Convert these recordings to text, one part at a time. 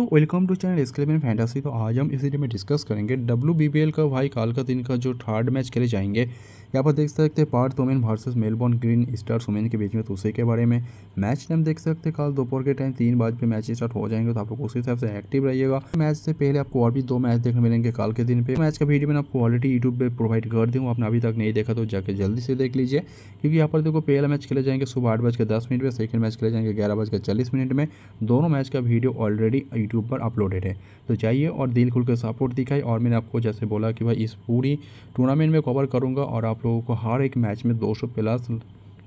दोस्तों welcome to channel screen fantasy तो आज हम इस वीडियो में डिस्कस करेंगे डब्ल्यू बी पी एल का भाई काल का दिन का जो थर्ड मैच खेले जाएंगे यहाँ पर देख सकते हैं Perth women versus Melbourne green Stars women के बीच में तो उसी के बारे में मैच टाइम देख सकते हैं कल दोपहर के टाइम तीन बजे पे मैच स्टार्ट हो जाएंगे तो आप लोग उसी हिसाब से एक्टिव रहिएगा मैच से पहले आपको और भी दो मैच देखने मिलेंगे कल के दिन पे मैच का वीडियो मैंने आपको ऑलरेडी यूट्यूब पर प्रोवाइड कर दी हूँ आपने अभी तक नहीं देखा तो जाकर जल्दी से देख लीजिए क्योंकि यहाँ पर देखो पहला मैच खेले जाएंगे सुबह आठ बजकर दस मिनट में सेकंड मैच खेले जाएंगे ग्यारह बजकर चालीस मिनट में दोनों मैच का वीडियो ऑलरेडी यूट्यूब पर अपलोडेड है तो जाइए और दिल खुल के सपोर्ट दिखाई और मैंने आपको जैसे बोला कि भाई इस पूरी टूर्नामेंट में कवर करूँगा और आप लोगों को हर एक मैच में दो प्लस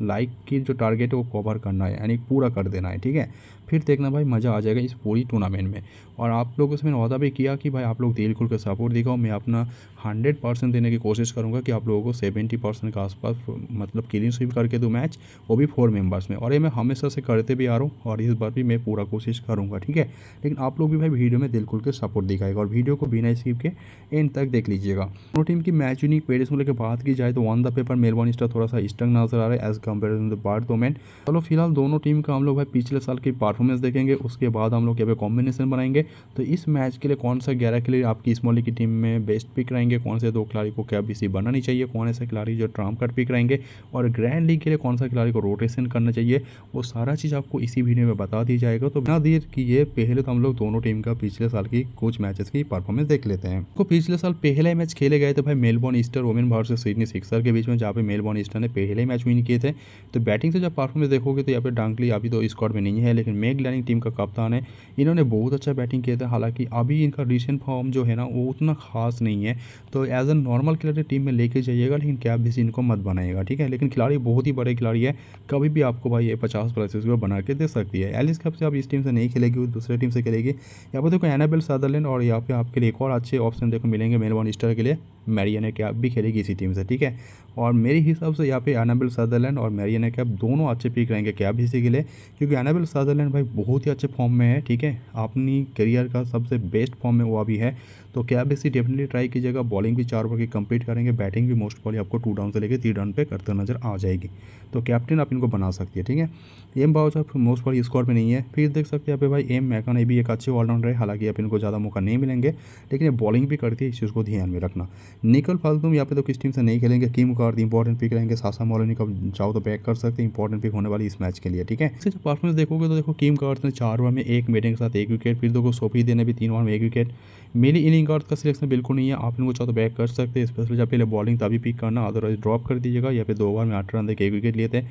लाइक की जो टारगेट है वो कवर करना है यानी पूरा कर देना है ठीक है फिर देखना भाई मज़ा आ जाएगा इस पूरी टूर्नामेंट में और आप लोग उसमें वादा भी किया कि भाई आप लोग दिल खुल कर सपोर्ट दिखाओ मैं अपना हंड्रेड परसेंट देने की कोशिश करूँगा कि आप लोगों को सेवेंटी परसेंट के आसपास मतलब क्लीन स्वीप करके दो मैच वो भी फोर मेम्बर्स में और ये मैं हमेशा से करते भी आ रहा हूँ और इस बार भी मैं पूरा कोशिश करूँगा ठीक है लेकिन आप लोग भी भाई वीडियो में दिल खुल के सपोर्ट दिखाएगा और वीडियो को बिना स्किप के एंड तक देख लीजिएगा दोनों टीम की मैच यूनिक पेरिस को लेकर बात की जाए तो on the paper Melbourne star थोड़ा सा स्टंग नजर आ रहा है एज कम्पेयर टू द दो मैन चलो फिलहाल दोनों टीम का हम लोग भाई पिछले साल की परफॉर्मेंस देखेंगे उसके बाद हम लोग यहाँ पे कॉम्बिनेशन बनाएंगे तो इस मैच के लिए कौन सा ग्यारह के लिए आपकी स्मॉली की टीम में बेस्ट पिक रहेंगे कौन से दो खिलाड़ी को क्या बीसी बनानी चाहिए कौन ऐसा खिलाड़ी जो ट्राम कट पिक रहेंगे और ग्रैंड लीग के लिए कौन सा खिलाड़ी को रोटेशन करना चाहिए वो सारा चीज़ आपको इसी वीडियो में बता दिया जाएगा तो बिना देर किए पहले तो हम लोग दोनों टीम का पिछले साल की कुछ मैचेस की परफॉर्मेंस देख लेते हैं तो पिछले साल पहले मैच खेले गए थे भाई Melbourne Stars women versus Sydney Sixers के बीच में जहाँ पे मेलबॉर्न ईस्टर ने पहले मैच विन किए थे तो बैटिंग से जब परफॉर्मेंस देखोगे तो यहाँ पे डांकली अभी तो स्कॉट में नहीं है लेकिन मेग लैनिंग टीम का कप्तान है इन्होंने बहुत अच्छा बैटिंग किया था हालांकि अभी इनका रिसेंट फॉर्म जो है ना वो उतना खास नहीं है तो एज अ नॉर्मल खिलाड़ी टीम में लेके जाइएगा लेकिन क्या भी इनको मत बनाएगा ठीक है लेकिन खिलाड़ी बहुत ही बड़े खिलाड़ी है कभी भी आपको भाई ये पचास प्लस स्कोर बना के दे सकती है एलिस कप से आप इस टीम से नहीं खेलेगी वो दूसरे टीम से खेलेगी यहाँ पर देखो एनाबेल सादरलैंड और यहाँ पे आपके लिए एक और अच्छे ऑप्शन देखो मिलेंगे मेलबॉर्न स्टार के लिए मैरियन क्या भी खेलेगी इसी टीम से ठीक है और मेरे हिसाब से यहाँ पे एनाबिल सदरलैंड और मैरियन कैप दोनों अच्छे पिक रहेंगे कैप इसी के लिए क्योंकि एनाबिल सदरलैंड भाई बहुत ही अच्छे फॉर्म में है ठीक है अपनी करियर का सबसे बेस्ट फॉर्म में वो अभी है तो क्या इसी डेफिनेटली ट्राई कीजिएगा बॉलिंग भी चार ओवर की कंप्लीट करेंगे बैटिंग भी मोस्ट पॉली आपको टू डाउन से लेकर थ्री डाउन पे करते नजर आ जाएगी तो कैप्टन आप इनको बना सकती है ठीक है M Bouchier most probably score में नहीं है फिर देख सकते हैं आप भाई एम मैकन भी एक अच्छे ऑलराउंडर है हालांकि आप इनको ज़्यादा मौका नहीं मिलेंगे लेकिन ये बॉलिंग भी करती है इस चीज़ को ध्यान में रखना निकल फालतू यहाँ पे तो किस टीम से नहीं खेलेंगे किम कार इंपॉर्टेंट पिक रहेंगे सासा मॉलोनी का चाहो तो बैक कर सकते हैं इंपॉर्टेंट पिक होने वाली इस मैच के लिए ठीक है इससे जब परफॉर्मेंस देखोगे तो देखो किम कार्ड ने चार ओवर में एक मेटिंग के साथ एक विकेट फिर देखो सोफी देने भी तीन ओवर में एक विकेट मिली इनिंग बैटिंग कार्ड का सिलेक्शन बिल्कुल नहीं है आप इनको चाहो तो बैक कर सकते हैं स्पेशली जब पहले बॉलिंग तभी पिक करना अदरवाइज ड्रॉप कर दीजिएगा या फिर दो ओवर में आठ रन देख एक विकेट लिए थे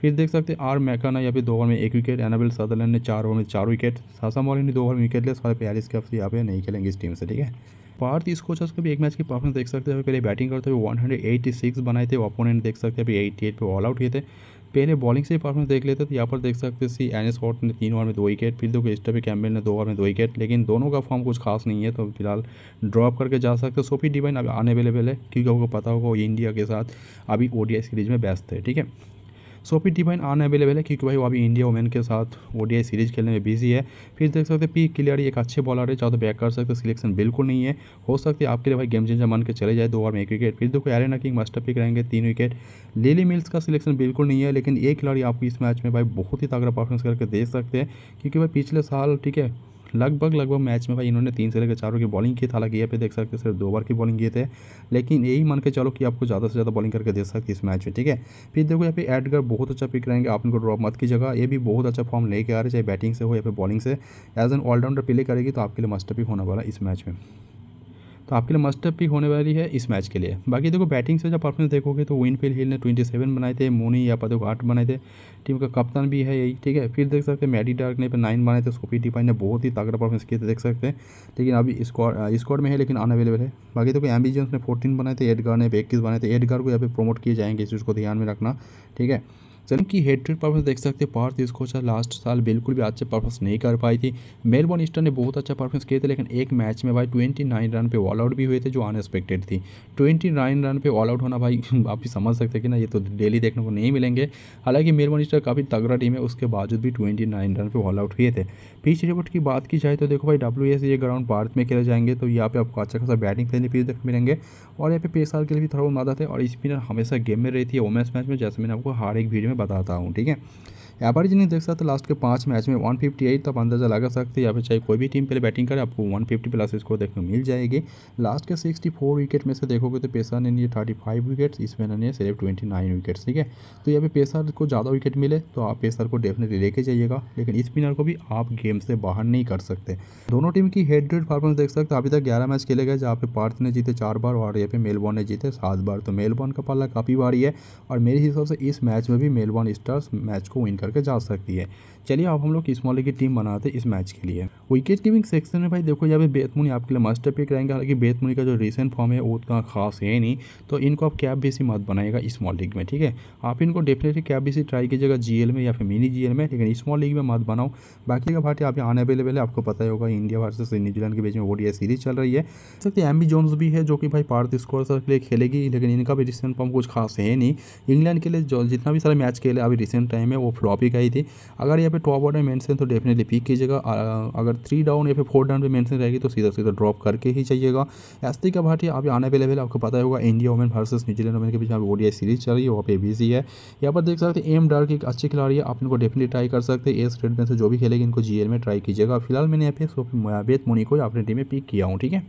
फिर देख सकते हैं आर मैकाना या फिर दो ओवर में एक विकेट एनाबिल सदरलैंड ने चार ओवर में चार विकेट सासा मॉलिंग ने दो ओवर में विकेट लिया सारे प्यारिस के अफसर यहाँ पे नहीं खेलेंगे इस टीम से ठीक है पार्थ इस कोच का भी एक मैच की परफॉर्मेंस देख सकते हैं पहले बैटिंग करते हुए 186 बनाए थे ओपोनेंट देख सकते हैं अभी 88 पे ऑल आउट हुए थे पहले बॉलिंग से परफॉर्मेंस देख लेते तो यहाँ पर देख सकते सी एन एस हॉट ने तीन ओवर में दो विकेट फिर देखो स्टफी कैम्बेल ने दो ओवर में दो विकेट लेकिन दोनों का फॉर्म कुछ खास नहीं है तो फिलहाल ड्रॉप करके जा सकते सोफी डिवाइन अभी अनअवेलेबल है क्योंकि आपको पता होगा इंडिया के साथ अभी ओडीआई सीरीज में बेस्ट है ठीक है सोफी डिवाइन अनअवेलेबल है क्योंकि भाई वो अभी इंडिया वुमेन के साथ ओ सीरीज खेलने में बिजी है फिर देख सकते पी क्लियर एक अच्छे बॉलर है चाहे तो बैक कर सकते सिलेक्शन बिल्कुल नहीं है हो सकती है आपके लिए भाई गेम चेंजर मान के चले जाए दो ओवर में एक विकेट फिर देखो एरन किंग मास्टर पिक रहेंगे तीन विकेट लिली मिल्स का सिलेक्शन बिल्कुल नहीं है लेकिन एक खिलाड़ी आपको इस मैच में भाई बहुत ही तगड़ा परफॉर्मेंस करके दे सकते हैं क्योंकि भाई पिछले साल ठीक है लगभग लगभग मैच में भाई इन्होंने तीन से लेकर चार की बॉलिंग की था हालांकि ये पे देख सकते सिर्फ दो बार की बॉलिंग किए थे लेकिन यही मान के चलो कि आपको ज़्यादा से ज़्यादा बॉलिंग करके दे सकती इस मैच में ठीक है फिर देखो यहाँ पे एडगर बहुत अच्छा पिक रहेंगे आप इनको ड्रॉप मत की जगह ये भी बहुत अच्छा फॉर्म लेके आ रहे चाहे बैटिंग से हो या फिर बॉलिंग से एज एन ऑलराउंडर प्ले करेगी तो आपके लिए मस्ट पिक होने वाला इस मैच में तो आपके लिए मस्टअप पिक होने वाली है इस मैच के लिए बाकी देखो बैटिंग से जब परफॉर्मेंस देखोगे तो फील्ड हिल ने ट्वेंटी सेवन बनाए थे मोनी या पदों को आठ बनाए थे टीम का कप्तान भी है यही ठीक है फिर देख सकते हैं मैडी डार्क ने पे नाइन बनाए थे स्कोपी टीपाई ने बहुत ही तगड़ा परफॉर्मेंस किए थे देख सकते हैं लेकिन अभी स्कॉड स्कॉड में है लेकिन अनअवेलेबल है बाकी देखो एम ने फोर्टीन बनाए थे एडगार ने इक्कीस बनाए थे एडगार को यहाँ पे प्रोमोट किए जाएंगे इस चीज़ को ध्यान में रखना ठीक है सलीम की हेट्रेड परफॉर्मेंस देख सकते हैं पार्थ स्कोचा अच्छा लास्ट साल बिल्कुल भी अच्छे परफॉर्मेंस नहीं कर पाई थी मेलबॉर्न ईस्टर ने बहुत अच्छा परफॉर्मेंस किए थे लेकिन एक मैच में भाई ट्वेंटी नाइन रन पे ऑल आउट भी हुए थे जो अनएक्सपेक्टेड थी ट्वेंटी नाइन रन पे ऑल आउट होना भाई आप ही समझ सकते हैं कि ना ये तो डेली देखने को नहीं मिलेंगे हालांकि मेलबॉर्न ईस्टर काफ़ी तगड़ा टीम है उसके बावजूद भी ट्वेंटी नाइन रन पे ऑल आउट हुए थे पिच रिपोर्ट की बात की जाए तो देखो भाई डब्ल्यू ये ग्राउंड पार्थ में खेले जाएंगे तो यहाँ पे आपको अच्छा खासा बैटिंग करने पिच देखने मिलेंगे और यहाँ पे पेसार के लिए भी थोड़ा मदद है और स्पिनर हमेशा गेम में रही थी ओमेंस मैच में जैसे मैंने आपको हर एक वीडियो में बताता हूँ ठीक है एवरेज नहीं देख सकते लास्ट के पाँच मैच में वन फिफ्टी एट आप अंदाजा लगा सकते हैं या फिर चाहे कोई भी टीम पहले बैटिंग करे आपको वन फिफ्टी प्लस स्कोर देखने को मिल जाएगी लास्ट के सिक्सटी फोर विकेट में से देखोगे तो पेशा ने लिए थर्टी फाइव विकेट्स इसमें ने सिर्फ ट्वेंटी नाइन विकेट्स ठीक है तो यहाँ पे पेशा को ज़्यादा विकेट मिले तो आप पेशर को डेफिनेटली लेके जाइएगा लेकिन स्पिनर को भी आप गेम से बाहर नहीं कर सकते दोनों टीम की हेड रेड परफॉर्मेंस देख सकते अभी तक ग्यारह मैच खेले गए जहाँ पे पार्थ ने जीते चार बार और यहाँ पे मेलबॉर्न ने जीते सात बार तो मेलबॉर्न का पल्ला काफ़ी भारी है और मेरे हिसाब से इस मैच में भी मेलबॉर्न स्टार्स मैच को विन कर करके जा सकती है चलिए आप हम लोग किस मौले की टीम बनाते हैं इस मैच के लिए विकेट कीपिंग सेक्शन में भाई देखो यहाँ पे बेतमुनी आपके लिए मास्टर पिक रहेंगे हालांकि बेतमुनी का जो रिसेंट फॉर्म है वो उतना खास है नहीं तो इनको आप कैप बेसी मत बनाएगा स्मॉल लीग में ठीक है आप इनको डेफिनेटली कैब बेसी ट्राई कीजिएगा जी में या फिर मिनी जी में लेकिन स्मॉल लीग में मत बनाओ बाकी का भारतीय आप यहाँ अवेलेबल है आपको पता ही होगा इंडिया वर्सेस न्यूजीलैंड के बीच में ओडिया सीरीज चल रही है सकते एम बी जोन्स भी है जो कि भाई पार्थ स्कोर के लिए खेलेगी लेकिन इनका भी रिसेंट फॉर्म कुछ खास है नहीं इंग्लैंड के लिए जितना भी सारा मैच खेले अभी रिसेंट टाइम है वो फ्लॉप टॉपिक आई थी अगर यहाँ पे टॉप ऑर्डर मेंशन तो डेफिनेटली पिक कीजिएगा अगर थ्री डाउन या फिर फोर डाउन पे मेंशन रहेगी तो सीधा सीधा ड्रॉप करके ही चाहिएगा एस्ती का भाटिया अभी आने आपको पता होगा India women versus New Zealand women के बीच में ओडिया सीरीज चल रही है वहाँ पे बीजी है यहाँ पर देख सकते हैं एम डार्क की एक अच्छी खिलाड़ी है आप इनको डेफिनेटली ट्राई कर सकते हैं एस रेड में से जो भी खेलेगी इनको जी में ट्राई कीजिएगा फिलहाल मैंने यहाँ पे मुनी को अपनी टीम में पिक किया हूँ ठीक है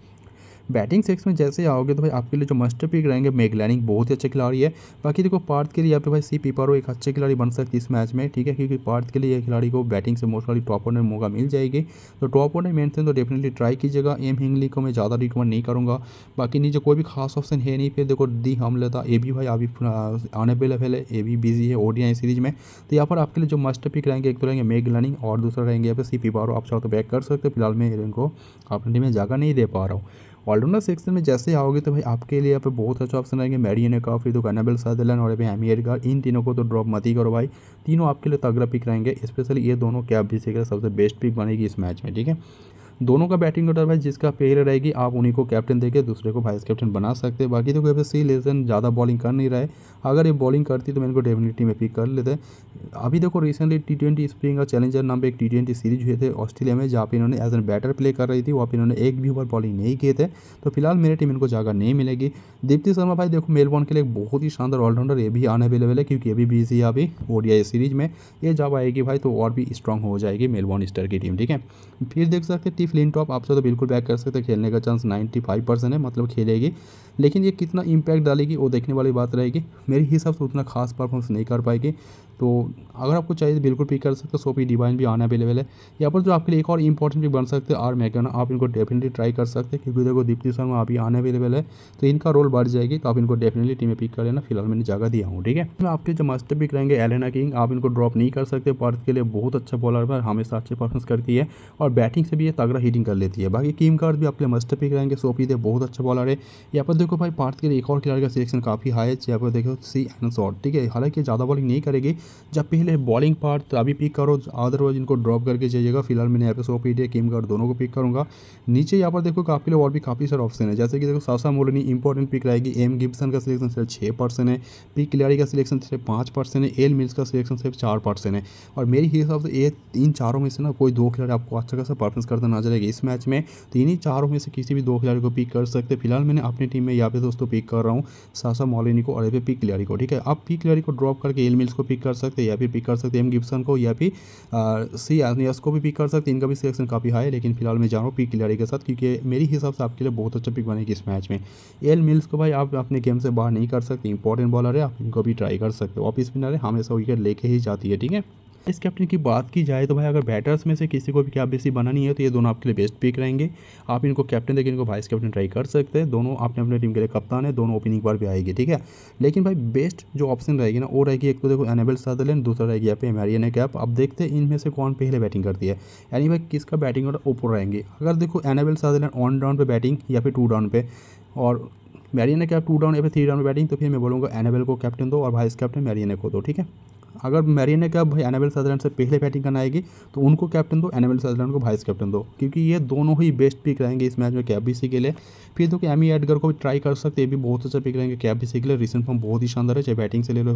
बैटिंग सेक्स में जैसे आओगे तो भाई आपके लिए जो मस्टर पिक रहेंगे मेगलैनिक बहुत ही अच्छे खिलाड़ी है बाकी देखो पार्थ के लिए यहाँ पे भाई सी पीपारो एक अच्छे खिलाड़ी बन सकती है इस मैच में ठीक है क्योंकि पार्थ के लिए खिलाड़ी को बैटिंग से मोस्टली टॉप ऑर्डर में मौका मिल जाएगी तो टॉप ऑर्डर थे तो डेफिनेटली ट्राई कीजिएगा एम हिंगली को मैं ज़्यादा रिकमेंड नहीं करूँगा बाकी नीचे कोई भी खास ऑप्शन है नहीं फिर देखो दी हम लेता ए भी भाई अभी अनअवेलेबल है ए भी बिजी है ओडियाई सीरीज में तो यहाँ पर आपके लिए जो मस्ट पिक रहेंगे एक तो रहेंगे मेग लर्निंग और दूसरा रहेंगे यहाँ पे सी पी पारो आप चाहो तो बैक कर सकते हो फिलहाल मैं इनको अपने में जगह नहीं दे पा रहा हूँ ऑलराउंडर सेक्शन में जैसे आओगे तो भाई आपके लिए यहाँ पे बहुत अच्छा ऑप्शन रहेंगे मैरियन का फिर तो कैनाबेल सदलन और भाई हमियर का इन तीनों को तो ड्रॉप मत ही करो भाई तीनों आपके लिए तगड़ा पिक रहेंगे स्पेशली ये दोनों कैप भी सीख सबसे बेस्ट पिक बनेगी इस मैच में ठीक है दोनों का बैटिंग ऑर्डर भाई जिसका पेयर रहेगी आप उन्हीं को कैप्टन देके दूसरे को वाइस कैप्टन बना सकते हैं बाकी तो कोई सी लेसन ज़्यादा बॉलिंग कर नहीं रहा है अगर ये बॉलिंग करती तो मैं इनको डेफिनेटली में पिक कर लेते अभी देखो रिसेंटली टी ट्वेंटी स्प्रिंग और चैलेंजर नाम पर एक टी ट्वेंटी सीरीज हुए थे ऑस्ट्रेलिया में जहाँ पर इन्होंने एज एन बैटर प्ले कर रही थी वहाँ पर इन्होंने एक भी ओवर बॉलिंग नहीं किए थे तो फिलहाल मेरे टीम इनको जगह नहीं मिलेगी दीप्ति शर्मा भाई देखो मेलबॉर्न के लिए बहुत ही शानदार ऑलराउंडर ये भी अनअवेलेबल है क्योंकि ये भी बिजी है अभी ओडियाई सीरीज में ये जब आएगी भाई तो और भी स्ट्रॉग हो जाएगी मेलबॉर्न स्टार की टीम ठीक है फिर देख सकते हैं फ्लिन टॉप आपसे तो बिल्कुल बैक कर सकते हैं खेलने का चांस फाइव परसेंट है मतलब खेलेगी लेकिन ये कितना इम्पैक्ट डालेगी वो देखने वाली बात रहेगी मेरे हिसाब से उतना खास परफॉर्मेंस नहीं कर पाएगी तो अगर आपको चाहिए तो बिल्कुल पिक कर सकते हो सोपी डिवाइन भी आने अवेलेबल है यहाँ पर जो आपके लिए एक और इंपॉर्टेंट भी बन सकते हैं आर मैकाना आप इनको डेफिनेटली ट्राई कर सकते हैं क्योंकि देखो दीप्ति शर्मा अभी आने अवेलेबल है तो इनका रोल बढ़ जाएगी तो आप इनको डेफिनेटली टीम में पिक कर लेना फिलहाल मैंने जगह दिया हूँ ठीक है तो आपके जो मास्टर पिक रहेंगे एलेना किंग आप इनको ड्रॉप नहीं कर सकते पर्थ के लिए बहुत अच्छा बॉलर पर हमेशा अच्छी परफॉर्मेंस करती है और बैटिंग से भी ये तगड़ा हीटिंग कर लेती है बाकी कीम कार्ड भी आपके मस्ट पिक रहेंगे सोपीद दे बहुत अच्छा बॉलर है यहाँ पर देखो भाई पार्थ के लिए एक और खिलाड़ी का सिलेक्शन काफ़ी हाई है यहाँ पर देखो सी एंड शॉट ठीक है हालांकि ज़्यादा बॉलिंग नहीं करेगी जब पहले बॉलिंग पार्ट अभी पिक करो अदरवाइज इनको ड्रॉप करके जाइएगा फिलहाल मैंने यहाँ पर सो पी कीम कार्ड दोनों को पिक करूँगा नीचे यहाँ पर देखो काफ़ी लोग और भी काफ़ी सारे ऑप्शन है जैसे कि देखो सासा मोलनी इंपॉर्टेंट पिक रहेगी एम गिब्सन का सिलेक्शन सिर्फ छः परसेंट है पी खिलाड़ी का सिलेक्शन सिर्फ पाँच परसेंट है एल मिल्स का सिलेक्शन सिर्फ चार परसेंट है और मेरे हिसाब से ये इन चारों में से ना कोई दो खिलाड़ी आपको अच्छा खासा परफॉर्मेंस करता नजर रहेगी इस मैच में तो इन्हीं चारों में से किसी भी दो खिलाड़ी को पिक कर सकते फिलहाल मैंने अपनी टीम में यहाँ पे दोस्तों पिक कर रहा हूँ सासा मॉलिनी को और यहाँ पे पिक खिलाड़ी को ठीक है आप पिक खिलाड़ी को ड्रॉप करके एल मिल्स को पिक कर सकते या फिर पिक कर सकते एम गिप्सन को या फिर सी एस को भी पिक कर सकते इनका भी सिलेक्शन काफ़ी हाई है लेकिन फिलहाल मैं जा रहा हूँ पिक खिलाड़ी के साथ क्योंकि मेरे हिसाब से आपके लिए बहुत अच्छा पिक बनेगी इस मैच में एल मिल्स को भाई आप अपने गेम से बाहर नहीं कर सकते इंपॉर्टेंट बॉलर है आप इनको भी ट्राई कर सकते हो ऑफिस स्पिनर है हमेशा विकेट लेके ही जाती है ठीक है इस कैप्टन की बात की जाए तो भाई अगर बैटर्स में से किसी को भी क्या बेसी बनानी है तो ये दोनों आपके लिए बेस्ट पिक रहेंगे आप इनको कैप्टन देखिए इनको वाइस कैप्टन ट्राई कर सकते हैं दोनों अपने अपने टीम के लिए कप्तान है दोनों ओपनिंग बार भी आएगी ठीक है लेकिन भाई बेस्ट जो ऑप्शन रहेगी ना वो रहेगी एक तो देखो एनेबल सादरलैंड दूसरा रहेगी यहाँ पे एमेरियन कैप आप देखते हैं इनमें से कौन पहले बैटिंग करती है यानी भाई किसका बैटिंग ऑर्डर ओपर रहेंगे अगर देखो एनेबल सादरलैंड ऑन डाउन पर बैटिंग या फिर टू डाउन पे और मैरियन कैप टू डाउन या फिर थ्री डाउन पर बैटिंग तो फिर मैं बोलूँगा एनेबल को कैप्टन दो और वाइस कैप्टन मैरियन को दो ठीक है अगर मैरी ने कहा भाई एनाबेल सदरलैंड से पहले बैटिंग करना आएगी तो उनको कैप्टन दो एनाबेल सदरलैंड को वाइस कैप्टन दो क्योंकि ये दोनों ही बेस्ट पिक रहेंगे इस मैच में कैप के लिए फिर तो एमी एडगर को भी ट्राई कर सकते ये भी बहुत अच्छा पिक रहेंगे कैप के लिए रिसेंट फॉर्म बहुत ही शानदार है चाहे बैटिंग से ले लो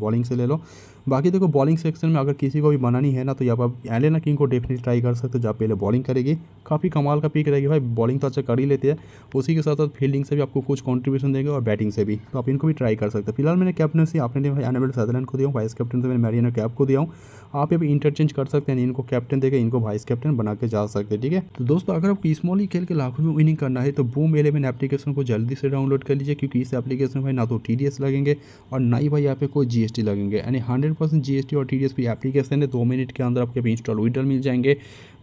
बॉलिंग से ले लो बाकी देखो बॉलिंग सेक्शन में अगर किसी को भी बनानी है ना तो यहाँ पर एलेना किंग को डेफिनेटली ट्राई कर सकते हो जहाँ पहले बॉलिंग करेगी काफ़ी कमाल का पिक रहेगी भाई बॉलिंग तो अच्छा कर ही लेती है उसी के साथ साथ फील्डिंग से भी आपको कुछ कॉन्ट्रीब्यूशन देंगे और बैटिंग से भी तो आप इनको भी ट्राई कर सकते हैं फिलहाल मैंने कैप्टनसी आपने भाई एनाबेल सदरलैंड को दिया वाइस कैप्टन कैप्टन तो मैंने मैरियनो कैप को दिया हूँ आप ये भी इंटरचेंज कर सकते हैं इनको कैप्टन देकर इनको वाइस कैप्टन बना के जा सकते हैं ठीक है तो दोस्तों अगर आपको स्मॉल ही खेल के लाखों में विनिंग करना है तो बूम एलेवन एप्लीकेशन को जल्दी से डाउनलोड कर लीजिए क्योंकि इस एप्लीकेशन में ना तो टी लगेंगे और ना ही भाई यहाँ पे कोई जी लगेंगे यानी हंड्रेड परसेंट और टी डी एप्लीकेशन है दो मिनट के अंदर आपके इंस्टॉल विडल मिल जाएंगे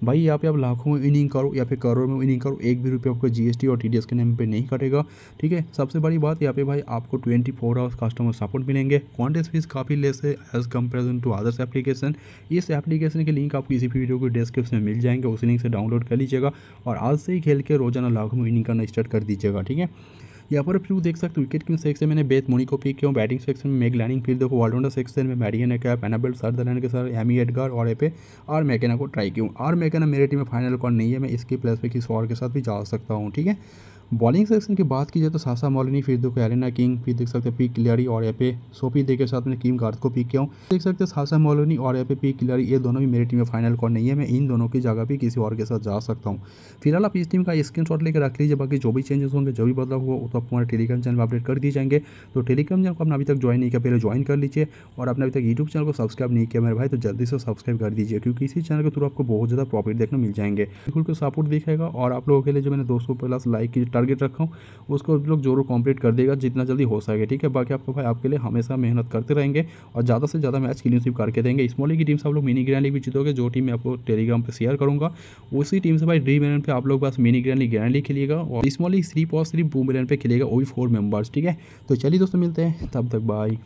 भाई यहाँ पे आप लाखों में विनिंग करो या फिर करोड़ में विनिंग करो एक भी रुपये आपको जी और टी के नाम पर नहीं कटेगा ठीक है सबसे बड़ी बात यहाँ पे भाई आपको ट्वेंटी आवर्स कस्टमर सपोर्ट मिलेंगे क्वान्टिटी फीस काफ़ी लेस है as comparison to others application इस एप्लीकेशन के लिंक आपको इसी वीडियो को डिस्क्रिप्शन में मिल जाएंगे उस लिंक से डाउनलोड कर लीजिएगा और आज से ही खेल के रोजाना लाखों में विनिंग करना स्टार्ट कर दीजिएगा ठीक है यहाँ पर फिर देख सकते हो विकेट किंग सेक्शन मैंने बेथ मोनी को पिक किया बैटिंग सेक्शन में मेग लैंडिंग फिर देखो ऑलराउंडर सेक्शन में मैडियन ने एनाबल एनाबेल के सर एमी एडगार और एपे और मैकेना को ट्राई किया और मैकेना मेरे टीम में फाइनल कॉल नहीं है मैं इसकी प्लेस पे किसी और के साथ भी जा सकता हूँ ठीक है बॉलिंग सेक्शन की बात की जाए तो सासा मॉलिनी फिर देखो एलिना किंग फिर देख सकते हैं पी किलियरी और यहाँ पे सोफी दे के साथ मैंने किम गार्थ को पिक किया हूँ देख सकते हैं सासा मॉलिनी और यहाँ पे पी किलियरी ये दोनों भी मेरी टीम में फाइनल कॉल नहीं है मैं इन दोनों की जगह भी किसी और के साथ जा सकता हूँ फिलहाल आप इस टीम का स्क्रीन शॉट लेकर रख लीजिए बाकी जो भी चेंजेस होंगे जो भी बदलाव हुआ वो तो आप हमारे टेलीग्राम चैनल पर अपडेट कर दिए जाएंगे तो टेलीग्राम चैनल को अपना अभी तक ज्वाइन नहीं किया पहले ज्वाइन कर लीजिए और अपने अभी तक यूट्यूब चैनल को सब्सक्राइब नहीं किया मेरे भाई तो जल्दी से सब्सक्राइब कर दीजिए क्योंकि इसी चैनल के थ्रू आपको बहुत ज़्यादा प्रॉफिट देखने मिल जाएंगे बिल्कुल सपोर्ट दिखेगा और आप लोगों के लिए जो मैंने दोस्तों प्लस लाइक की टारगेट रखा हूँ उसको आप लोग जरूर कंप्लीट कर देगा जितना जल्दी हो सके ठीक है बाकी आपको भाई आपके लिए हमेशा मेहनत करते रहेंगे और ज़्यादा से ज़्यादा मैच क्लीन स्वीप करके देंगे स्मॉल लीग की टीम से आप लोग मिनी ग्रैंड लीग भी जीतोगे जो टीम मैं आपको टेलीग्राम पर शेयर करूँगा उसी टीम से भाई ड्रीम इलेवन पर आप लोग बस mini grand league grand league खेलेगा और स्मॉल लीग सिर्फ और सिर्फ बूम इलेवन पर खेलेगा वो भी फोर मेम्बर्स ठीक है तो चलिए दोस्तों मिलते हैं तब तक बाई